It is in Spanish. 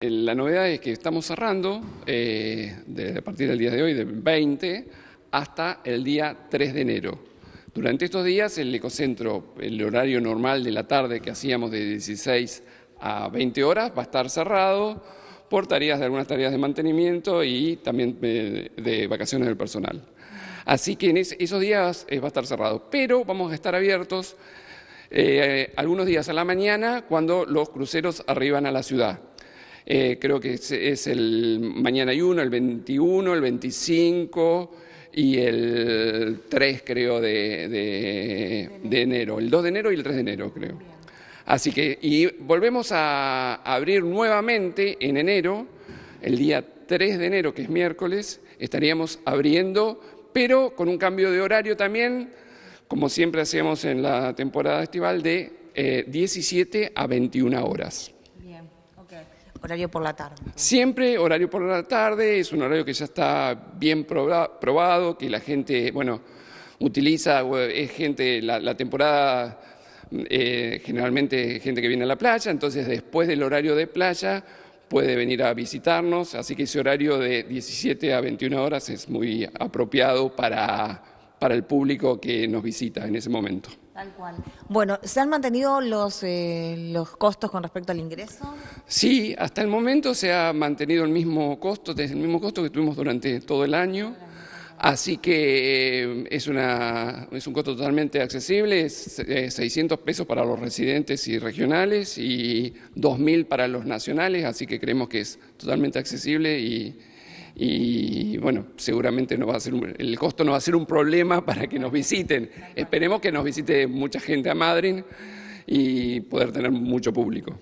La novedad es que estamos cerrando eh, de, a partir del día de hoy, de 20, hasta el día 3 de enero. Durante estos días el ecocentro, el horario normal de la tarde que hacíamos de 16 a 20 horas, va a estar cerrado por tareas de algunas tareas de mantenimiento y también eh, de, vacaciones del personal. Así que en esos días eh, va a estar cerrado, pero vamos a estar abiertos eh, algunos días a la mañana cuando los cruceros arriban a la ciudad. Eh, creo que es, el mañana hay uno, el 21, el 25 y el 3 creo de, enero, el 2 de enero y el 3 de enero creo. Así que, y volvemos a abrir nuevamente en enero, el día 3 de enero, que es miércoles, estaríamos abriendo, pero con un cambio de horario también, como siempre hacemos en la temporada estival, de 17 eh, a 21 horas horario por la tarde. Siempre horario por la tarde, es un horario que ya está bien probado, que la gente, bueno, utiliza, es gente, la, temporada mm, eh, generalmente gente que viene a la playa, entonces después del horario de playa puede venir a visitarnos, así que ese horario de 17 a 21 horas es muy apropiado para, para el público que nos visita en ese momento cual. Bueno, ¿se han mantenido los, eh, los costos con respecto al ingreso? Sí, hasta el momento se ha mantenido el mismo costo, desde el mismo costo que tuvimos durante todo el año. Así que eh, es, una, es un costo totalmente accesible, es, 600 eh, pesos para los residentes y regionales y 2.000 para los nacionales, así que creemos que es totalmente accesible y, y bueno, seguramente el costo no va a ser un problema para que nos visiten. Esperemos que nos visite mucha gente a Madrid y poder tener mucho público.